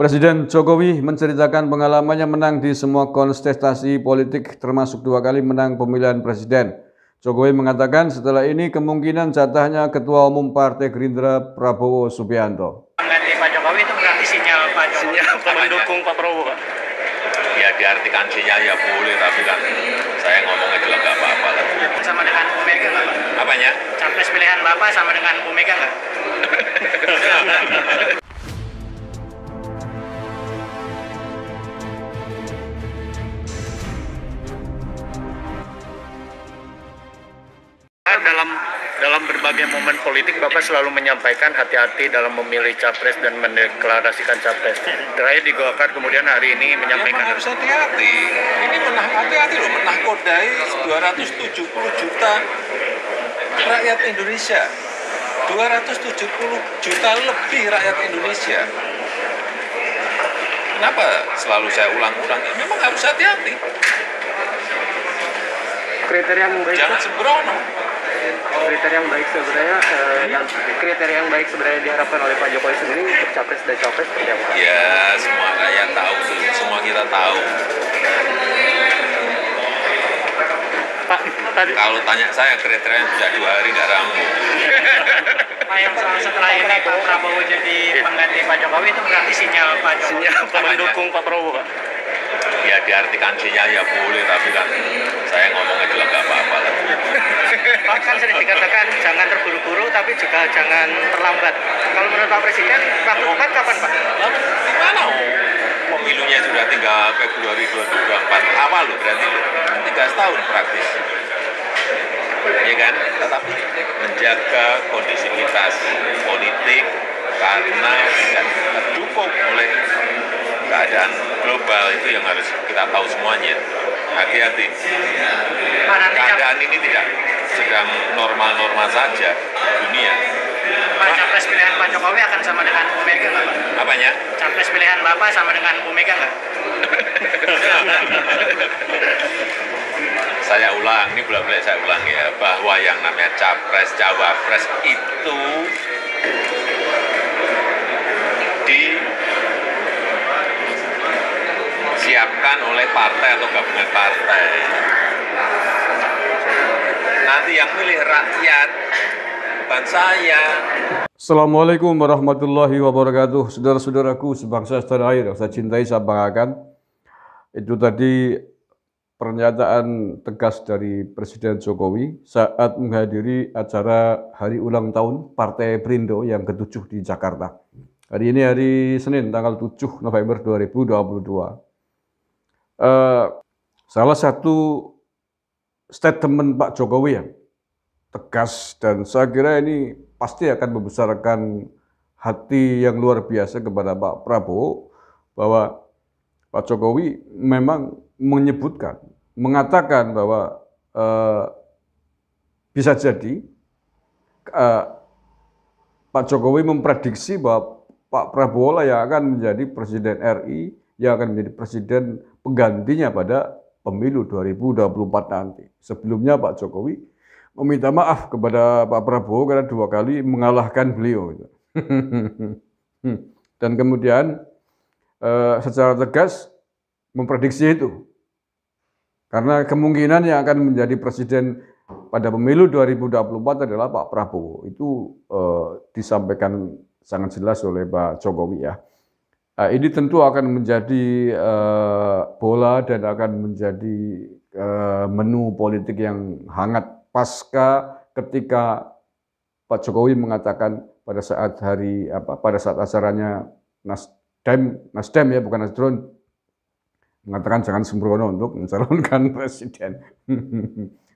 Presiden Jokowi menceritakan pengalamannya menang di semua kontestasi politik termasuk dua kali menang pemilihan presiden. Jokowi mengatakan setelah ini kemungkinan jatahnya Ketua Umum Partai Gerindra Prabowo Subianto. Mengganti Pak Jokowi itu berarti sinyal Pak Jokowi sinyal mendukung Pak Prabowo. Ya diartikan sinyal ya boleh tapi kan saya ngomongnya juga nggak apa-apa lah. Sama dengan Bu Mega nggak Pak? Apanya? Capres pilihan Bapak sama dengan Bu Mega nggak? dalam dalam berbagai momen politik Bapak selalu menyampaikan hati-hati dalam memilih capres dan mendeklarasikan capres. Terakhir di Golkar kemudian hari ini iya, menyampaikan ya, harus hati-hati. Ini menah hati-hati loh menahkodai 270 juta rakyat Indonesia. 270 juta lebih rakyat Indonesia. Kenapa selalu saya ulang-ulang? Ya, memang harus hati-hati. Kriteria baik. Jangan sembrono kriteria yang baik sebenarnya eh, yang kriteria yang baik sebenarnya diharapkan oleh Pak Jokowi sendiri untuk capres dan cawapres seperti apa? Ya semua rakyat tahu, semua kita tahu. Pak, tadi. Kalau tanya saya kriteria sudah dua hari nggak rampung. Pak yang setelah ini Pak Prabowo jadi pengganti Pak Jokowi itu berarti sinyal Pak Jokowi sinyal mendukung Pak Prabowo Pak artikansinya ya boleh tapi kan saya ngomongnya juga gak apa-apa lah Pak kan sering dikatakan jangan terburu-buru tapi juga jangan terlambat kalau menurut Pak Presiden waktu tepat kapan Pak? Di mana? Pemilunya sudah tinggal Februari 2024 awal loh berarti tiga setahun praktis ya kan? Tetapi menjaga kondisivitas politik karena tidak didukung oleh keadaan global itu yang harus kita tahu semuanya. Hati-hati. Keadaan ini tidak sedang normal-normal saja dunia. Pak Capres pilihan Pak Jokowi akan sama dengan Bu Mega nggak Pak? Apanya? Capres pilihan Bapak sama dengan Bu Mega nggak? saya ulang, ini boleh-boleh saya ulang ya, bahwa yang namanya capres, cawapres itu oleh partai atau gabungan partai nanti yang milih rakyat bukan saya Assalamualaikum warahmatullahi wabarakatuh Saudara-saudaraku sebangsa setanah air yang saya cintai, saya banggakan Itu tadi pernyataan tegas dari Presiden Jokowi saat menghadiri acara hari ulang tahun Partai Perindo yang ke di Jakarta. Hari ini hari Senin tanggal 7 November 2022. Eh, salah satu statement Pak Jokowi yang tegas dan saya kira ini pasti akan membesarkan hati yang luar biasa kepada Pak Prabowo bahwa Pak Jokowi memang menyebutkan, mengatakan bahwa eh, bisa jadi eh, Pak Jokowi memprediksi bahwa Pak Prabowo lah yang akan menjadi Presiden RI, yang akan menjadi Presiden penggantinya pada pemilu 2024 nanti. Sebelumnya Pak Jokowi meminta maaf kepada Pak Prabowo karena dua kali mengalahkan beliau. Gitu. Dan kemudian eh, secara tegas memprediksi itu. Karena kemungkinan yang akan menjadi presiden pada pemilu 2024 adalah Pak Prabowo. Itu eh, disampaikan sangat jelas oleh Pak Jokowi ya. Nah, ini tentu akan menjadi uh, bola dan akan menjadi uh, menu politik yang hangat pasca ketika Pak Jokowi mengatakan pada saat hari apa pada saat acaranya Nasdem Nasdem ya bukan Nasdron mengatakan jangan sembrono untuk mencalonkan presiden.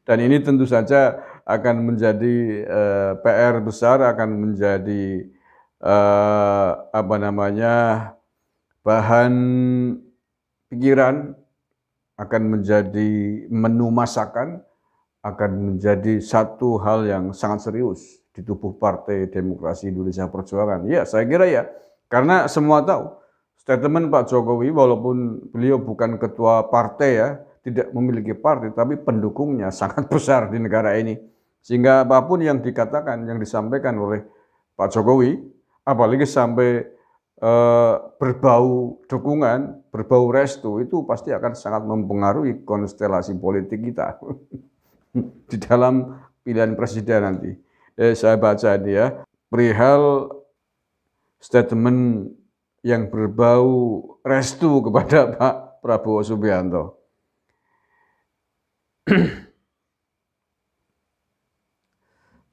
Dan ini tentu saja akan menjadi uh, eh, PR besar, akan menjadi uh, apa namanya bahan pikiran akan menjadi menu masakan, akan menjadi satu hal yang sangat serius di tubuh Partai Demokrasi Indonesia Perjuangan. Ya, saya kira ya, karena semua tahu statement Pak Jokowi walaupun beliau bukan ketua partai ya, tidak memiliki partai, tapi pendukungnya sangat besar di negara ini. Sehingga apapun yang dikatakan, yang disampaikan oleh Pak Jokowi, apalagi sampai Eh, berbau dukungan, berbau restu itu pasti akan sangat mempengaruhi konstelasi politik kita di dalam pilihan presiden nanti. Eh, saya baca ini ya perihal statement yang berbau restu kepada Pak Prabowo Subianto.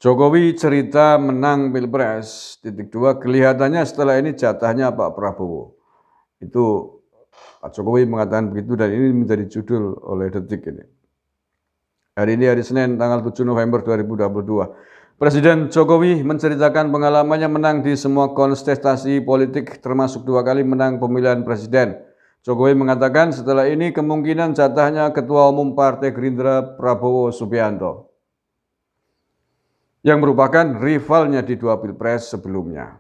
Jokowi cerita menang Pilpres, titik dua, kelihatannya setelah ini jatahnya Pak Prabowo. Itu Pak Jokowi mengatakan begitu dan ini menjadi judul oleh detik ini. Hari ini hari Senin tanggal 7 November 2022. Presiden Jokowi menceritakan pengalamannya menang di semua kontestasi politik termasuk dua kali menang pemilihan presiden. Jokowi mengatakan setelah ini kemungkinan jatahnya Ketua Umum Partai Gerindra Prabowo Subianto yang merupakan rivalnya di dua pilpres sebelumnya.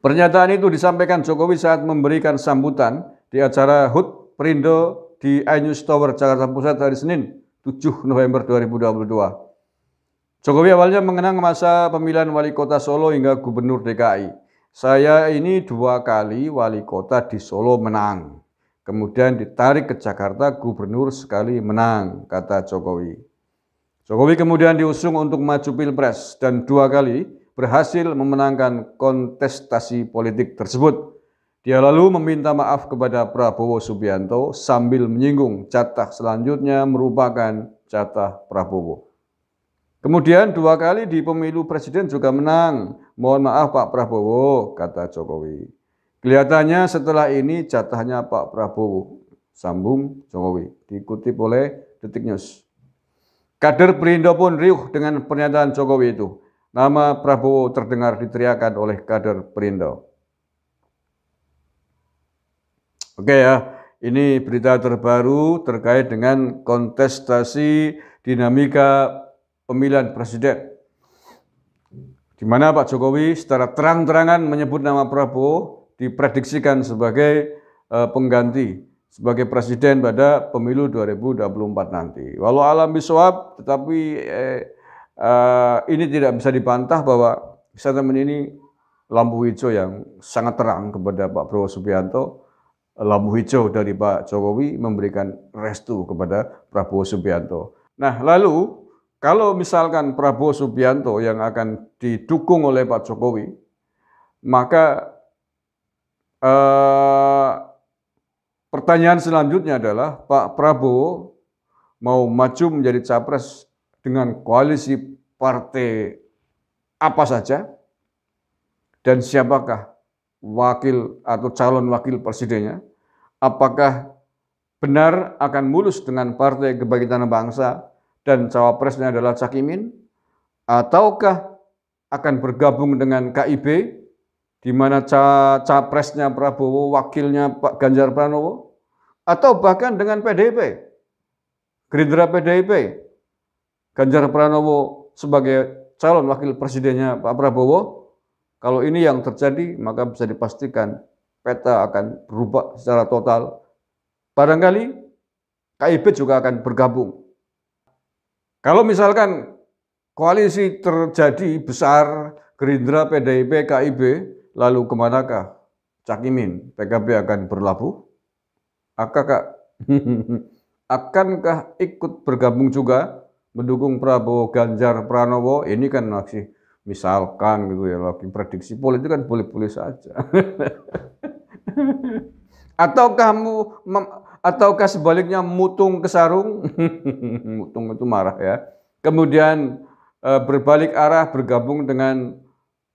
Pernyataan itu disampaikan Jokowi saat memberikan sambutan di acara HUT Perindo di iNews Tower Jakarta Pusat hari Senin 7 November 2022. Jokowi awalnya mengenang masa pemilihan wali kota Solo hingga gubernur DKI. Saya ini dua kali wali kota di Solo menang. Kemudian ditarik ke Jakarta, gubernur sekali menang, kata Jokowi. Jokowi kemudian diusung untuk maju pilpres dan dua kali berhasil memenangkan kontestasi politik tersebut. Dia lalu meminta maaf kepada Prabowo Subianto sambil menyinggung jatah selanjutnya merupakan jatah Prabowo. Kemudian dua kali di pemilu presiden juga menang. Mohon maaf Pak Prabowo, kata Jokowi. Kelihatannya setelah ini jatahnya Pak Prabowo. Sambung Jokowi, Diikuti oleh Detik News. Kader Perindo pun riuh dengan pernyataan Jokowi itu. Nama Prabowo terdengar diteriakan oleh kader Perindo. Oke ya, ini berita terbaru terkait dengan kontestasi dinamika pemilihan presiden. Di mana Pak Jokowi secara terang-terangan menyebut nama Prabowo diprediksikan sebagai eh, pengganti sebagai presiden pada pemilu 2024 nanti. Walau alam biswab, tetapi eh, eh, ini tidak bisa dibantah bahwa statement ini lampu hijau yang sangat terang kepada Pak Prabowo Subianto, lampu hijau dari Pak Jokowi memberikan restu kepada Prabowo Subianto. Nah lalu kalau misalkan Prabowo Subianto yang akan didukung oleh Pak Jokowi, maka eh, Pertanyaan selanjutnya adalah Pak Prabowo mau maju menjadi capres dengan koalisi partai apa saja dan siapakah wakil atau calon wakil presidennya? Apakah benar akan mulus dengan Partai Kebangkitan Bangsa dan cawapresnya adalah Cakimin? Ataukah akan bergabung dengan KIB di mana capresnya Prabowo, wakilnya Pak Ganjar Pranowo? atau bahkan dengan PDIP. Gerindra PDIP, Ganjar Pranowo sebagai calon wakil presidennya Pak Prabowo, kalau ini yang terjadi maka bisa dipastikan peta akan berubah secara total. Barangkali KIB juga akan bergabung. Kalau misalkan koalisi terjadi besar Gerindra, PDIP, KIB, lalu kemanakah Cak Imin, PKB akan berlabuh? Akakah, akankah ikut bergabung juga mendukung Prabowo Ganjar Pranowo? Ini kan masih misalkan gitu ya lagi prediksi politik kan boleh-boleh saja. atau kamu ataukah sebaliknya mutung ke sarung? mutung itu marah ya. Kemudian eh, berbalik arah bergabung dengan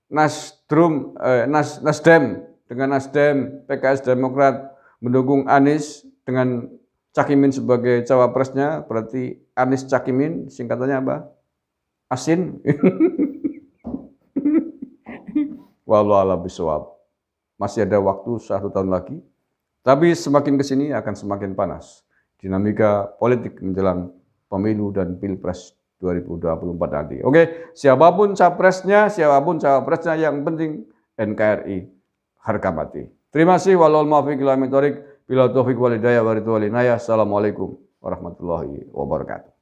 Nasdrum, eh, Nas, Nasdem, dengan Nasdem, PKS Demokrat, mendukung Anies dengan Cakimin sebagai cawapresnya, berarti Anies Cakimin singkatannya apa? Asin. Walau ala biswab. Masih ada waktu satu tahun lagi. Tapi semakin ke sini akan semakin panas. Dinamika politik menjelang pemilu dan pilpres 2024 nanti. Oke, siapapun capresnya, siapapun cawapresnya yang penting NKRI harga mati. Terima kasih walau muwaffiq ila mentorik bila taufiq walidaya waritu Assalamualaikum warahmatullahi wabarakatuh.